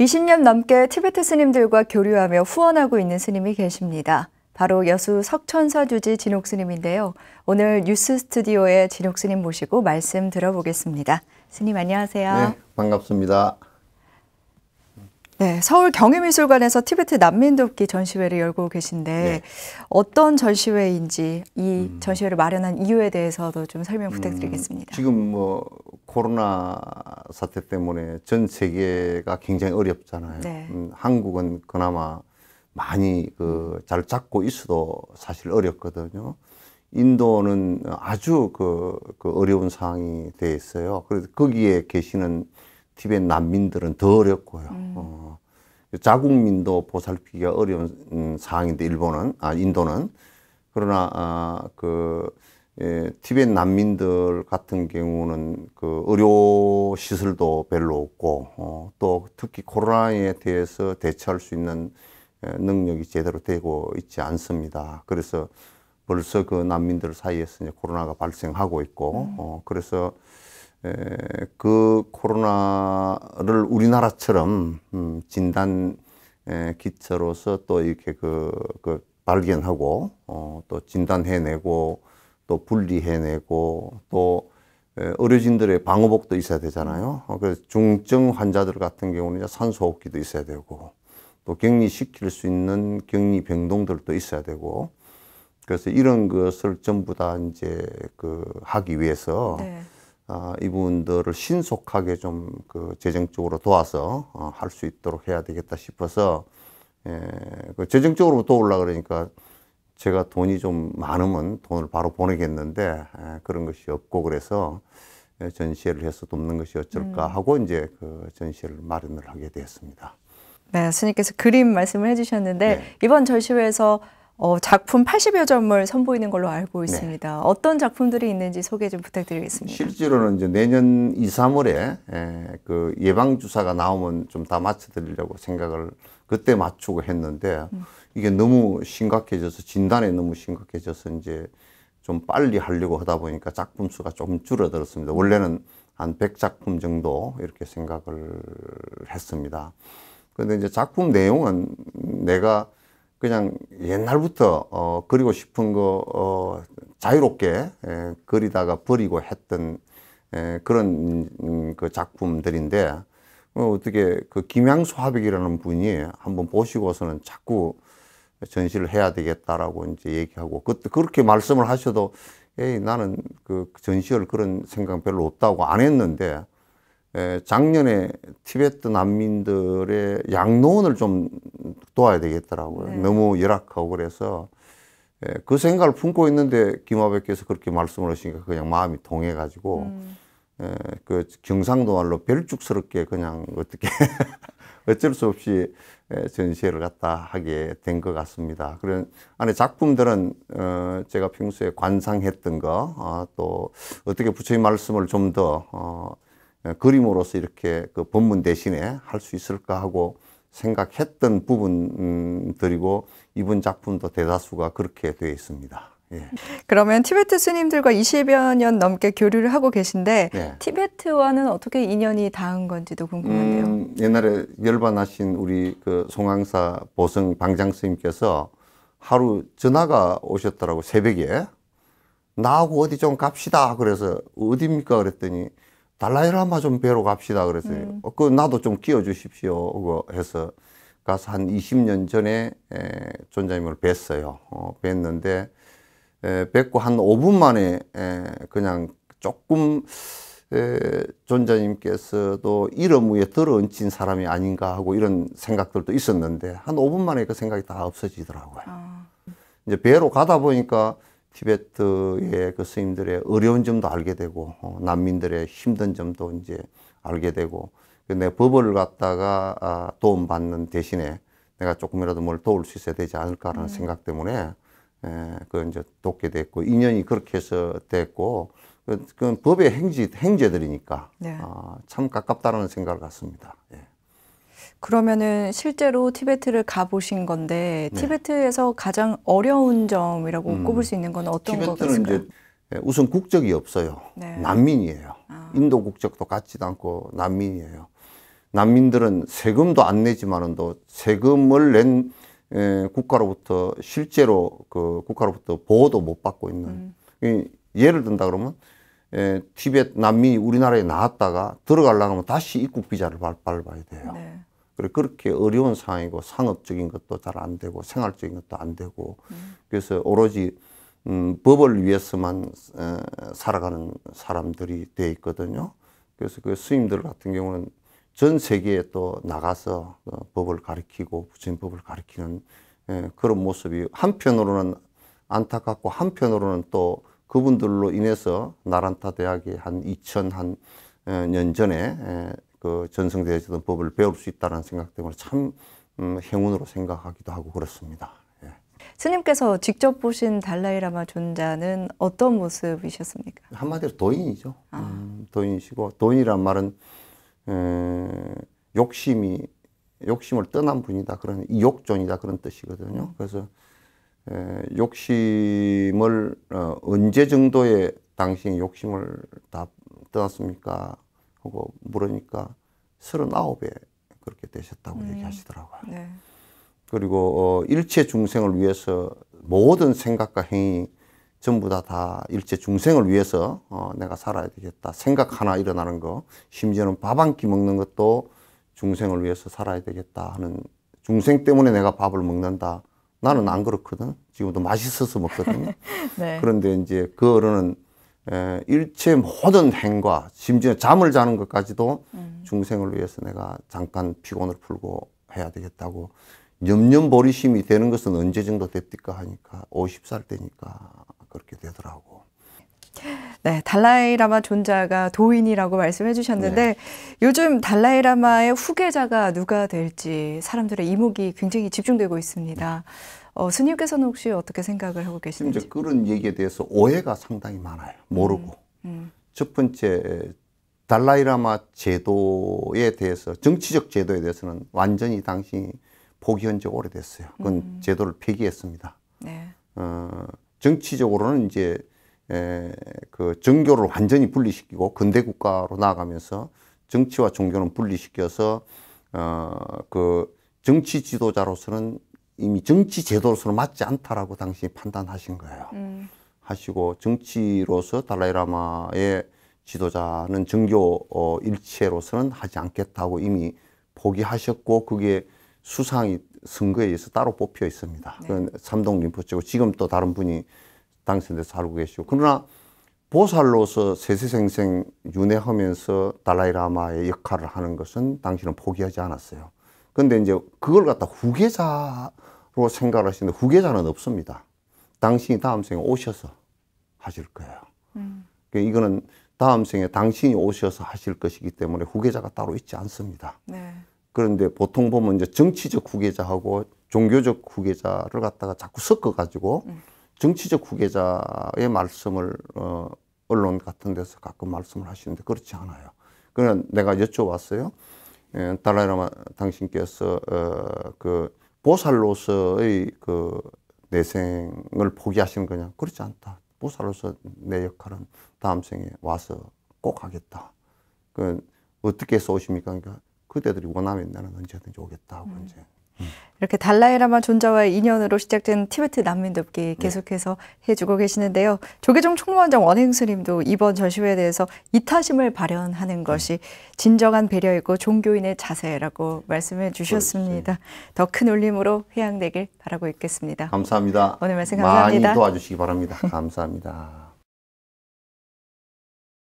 20년 넘게 티베트 스님들과 교류하며 후원하고 있는 스님이 계십니다. 바로 여수 석천사 주지 진옥 스님인데요. 오늘 뉴스 스튜디오에 진옥 스님 모시고 말씀 들어보겠습니다. 스님 안녕하세요. 네, 반갑습니다. 네, 서울 경희미술관에서 티베트 난민돕기 전시회를 열고 계신데 네. 어떤 전시회인지 이 음. 전시회를 마련한 이유에 대해서도 좀 설명 음, 부탁드리겠습니다. 음, 지금 뭐 코로나 사태 때문에 전 세계가 굉장히 어렵잖아요. 네. 음, 한국은 그나마 많이 그잘 잡고 있어도 사실 어렵거든요. 인도는 아주 그, 그 어려운 상황이 돼 있어요. 그래서 거기에 계시는 티벳 난민들은 더 어렵고요. 음. 어, 자국민도 보살피기가 어려운 음, 상황인데 일본은 아 인도는 그러나 아, 그 예, 티벳 난민들 같은 경우는 그 의료 시설도 별로 없고 어, 또 특히 코로나에 대해서 대처할 수 있는 예, 능력이 제대로 되고 있지 않습니다. 그래서 벌써 그 난민들 사이에서 이제 코로나가 발생하고 있고 음. 어, 그래서 그 코로나를 우리나라처럼 음, 진단 기처로서 또 이렇게 그, 그 발견하고 어, 또 진단해내고 또 분리해내고 또 의료진들의 방호복도 있어야 되잖아요. 어, 그래서 중증 환자들 같은 경우는 산소호흡기도 있어야 되고 또 격리시킬 수 있는 격리 병동들도 있어야 되고 그래서 이런 것을 전부 다 이제 그 하기 위해서 네. 아, 이분들을 신속하게 좀 그 재정적으로 도와서 어, 할 수 있도록 해야 되겠다 싶어서 예, 그 재정적으로 도우려 그러니까 제가 돈이 좀 많으면 돈을 바로 보내겠는데 예, 그런 것이 없고 그래서 예, 전시회를 해서 돕는 것이 어쩔까 음. 하고 이제 그 전시회를 마련을 하게 되었습니다. 네, 스님께서 그림 말씀을 해주셨는데 네. 이번 전시회에서 어, 작품 80여 점을 선보이는 걸로 알고 네. 있습니다. 네. 어떤 작품들이 있는지 소개 좀 부탁드리겠습니다. 실제로는 이제 내년 2, 3월에 에, 예, 그 예방 주사가 나오면 좀 다 맞춰 드리려고 생각을 그때 맞추고 했는데 음. 이게 너무 심각해져서 진단에 너무 심각해져서 이제 좀 빨리 하려고 하다 보니까 작품 수가 조금 줄어들었습니다. 원래는 한 100작품 정도 이렇게 생각을 했습니다. 그런데 이제 작품 내용은 내가 그냥 옛날부터 어, 그리고 싶은 거 어, 자유롭게 에, 예, 그리다가 버리고 했던 에, 예, 그런 음, 그 작품들인데 어, 어떻게 그 김양수 화백이라는 분이 한번 보시고서는 자꾸 전시를 해야 되겠다라고 이제 얘기하고 그때 그렇게 말씀을 하셔도 에이 나는 그전시를 그런 생각 별로 없다고 안 했는데 작년에 티베트 난민들의 양로원을 좀 도와야 되겠더라고요. 네. 너무 열악하고 그래서 그 생각을 품고 있는데 김화백께서 그렇게 말씀을 하시니까 그냥 마음이 동해가지고 음. 그 경상도 말로 별죽스럽게 그냥 어떻게 어쩔 수 없이 전시회를 갖다 하게 된 것 같습니다. 그런 안에 작품들은 어 제가 평소에 관상했던 거, 어, 또 어떻게 부처님 말씀을 좀 더 어, 예, 그림으로서 이렇게 그 본문 대신에 할 수 있을까 하고 생각했던 부분들이고 이번 작품도 대다수가 그렇게 되어 있습니다. 예. 그러면 티베트 스님들과 20여 년 넘게 교류를 하고 계신데 예. 티베트와는 어떻게 인연이 닿은 건지도 궁금한데요. 음, 옛날에 열반하신 우리 그 송황사 보성 방장 스님께서 하루 전화가 오셨더라고 새벽에 나하고 어디 좀 갑시다 그래서 어디입니까 그랬더니 달라이라마 좀 뵈러 갑시다 그랬어요. 음. 어, 그 나도 좀 끼워 주십시오. 해서 가서 한 20년 전에 에, 존자님을 뵀어요. 어, 뵀는데 에, 뵙고 한 5분 만에 에, 그냥 조금 에, 존자님께서도 이름 위에 들어얹힌 사람이 아닌가 하고 이런 생각들도 있었는데 한 5분 만에 그 생각이 다 없어지더라고요. 아. 이제 배로 가다 보니까 티베트의 그 스님들의 어려운 점도 알게 되고 어, 난민들의 힘든 점도 이제 알게 되고 그 내 법을 갖다가 아, 도움받는 대신에 내가 조금이라도 뭘 도울 수 있어야 되지 않을까라는 음. 생각 때문에 에, 예, 그 이제 돕게 됐고 인연이 그렇게 해서 됐고 그, 그 법의 행지 행제들이니까 네. 아, 참 가깝다는 생각을 갖습니다. 예. 그러면은 실제로 티베트를 가보신 건데 네. 티베트에서 가장 어려운 점이라고 음, 꼽을 수 있는 건 어떤 거겠습니까? 이제 우선 국적이 없어요. 네. 난민이에요. 아. 인도 국적도 같지도 않고 난민이에요. 난민들은 세금도 안 내지만은 또 세금을 낸 에, 국가로부터 실제로 그 국가로부터 보호도 못 받고 있는. 음. 예를 든다 그러면 에, 티벳 난민이 우리나라에 나왔다가 들어가려면 다시 입국 비자를 발, 밟아야 돼요. 네. 그래 그렇게 어려운 상황이고 상업적인 것도 잘 안 되고 생활적인 것도 안 되고 음. 그래서 오로지 음, 법을 위해서만 에, 어, 살아가는 사람들이 돼 있거든요. 그래서 그 스님들 같은 경우는 전 세계에 또 나가서 어, 법을 가리키고 부처님 법을 가리키는 에, 예, 그런 모습이 한편으로는 안타깝고 한편으로는 또 그분들로 인해서 나란타 대학이 한 2000년 어, 전에 에, 예, 그 전승되어지던 법을 배울 수 있다는 생각 때문에 참 음, 행운으로 생각하기도 하고 그렇습니다. 예. 스님께서 직접 보신 달라이라마 존자는 어떤 모습이셨습니까? 한마디로 도인이죠. 아. 음, 도인이시고 도인이란 말은 에, 욕심이 욕심을 떠난 분이다 그런 욕존이다 그런 뜻이거든요. 음. 그래서 에, 욕심을 어, 언제 정도에 당신 욕심을 다 떠났습니까? 하고 물으니까 39에 그렇게 되셨다고 음. 얘기하시더라고요. 네. 그리고 어, 일체 중생을 위해서 모든 생각과 행위 전부 다, 다 일체 중생을 위해서 어, 내가 살아야 되겠다. 생각 하나 일어나는 거, 심지어는 밥 한 끼 먹는 것도 중생을 위해서 살아야 되겠다 하는 중생 때문에 내가 밥을 먹는다. 나는 안 그렇거든. 지금도 맛있어서 먹거든요. 네. 그런데 이제 그 어른은 에, 예, 일체 모든 행과 심지어 잠을 자는 것까지도 음. 중생을 위해서 내가 잠깐 피곤을 풀고 해야 되겠다고 염염버리심이 되는 것은 언제 정도 됐을까 하니까 50살 때니까 그렇게 되더라고. 네, 달라이라마 존자가 도인이라고 말씀해 주셨는데 네. 요즘 달라이라마의 후계자가 누가 될지 사람들의 이목이 굉장히 집중되고 있습니다. 네. 어, 스님께서는 혹시 어떻게 생각을 하고 계시는지? 이제 그런 얘기에 대해서 오해가 상당히 많아요. 모르고. 음, 음. 첫 번째 달라이라마 제도에 대해서 정치적 제도에 대해서는 완전히 당신이 포기한 지 오래됐어요. 그건 음. 제도를 폐기했습니다. 네. 어, 정치적으로는 이제 에, 그 정교를 완전히 분리시키고 근대 국가로 나아가면서 정치와 종교는 분리시켜서 어, 그 정치 지도자로서는 이미 정치 제도로서는 맞지 않다라고 당신이 판단하신 거예요. 음. 하시고 정치로서 달라이라마의 지도자는 정교 어, 일체로서는 하지 않겠다고 이미 포기하셨고 그게 수상이 선거에 의해서 따로 뽑혀 있습니다. 네. 그건 삼동 림포치고 지금 또 다른 분이 당선돼서 살고 계시고 그러나 보살로서 세세생생 윤회하면서 달라이라마의 역할을 하는 것은 당신은 포기하지 않았어요. 근데 이제 그걸 갖다 후계자로 생각을 하시는데 후계자는 없습니다. 당신이 다음 생에 오셔서 하실 거예요. 음. 그러니까 이거는 다음 생에 당신이 오셔서 하실 것이기 때문에 후계자가 따로 있지 않습니다. 네. 그런데 보통 보면 이제 정치적 후계자하고 종교적 후계자를 갖다가 자꾸 섞어가지고 음. 정치적 후계자의 말씀을 어, 언론 같은 데서 가끔 말씀을 하시는데 그렇지 않아요. 그냥 내가 여쭤봤어요. 예, 달라이라마 당신께서 어, 그 보살로서의 그 내생을 포기하시는 거냐? 그렇지 않다. 보살로서 내 역할은 다음 생에 와서 꼭 하겠다. 그 어떻게 해서 오십니까? 그러니까 그대들이 원하면 나는 언제든지 오겠다고 하 음. 이제 이렇게 달라이라마 존자와의 인연으로 시작된 티베트 난민돕기 네. 계속해서 네. 해주고 계시는데요. 조계종 총무원장 원행스님도 이번 전시회에 대해서 이타심을 발현하는 네. 것이 진정한 배려이고 종교인의 자세라고 말씀해 주셨습니다. 더 큰 울림으로 회양되길 바라고 있겠습니다. 감사합니다. 오늘 말씀 감사합니다. 많이 도와주시기 바랍니다. 감사합니다.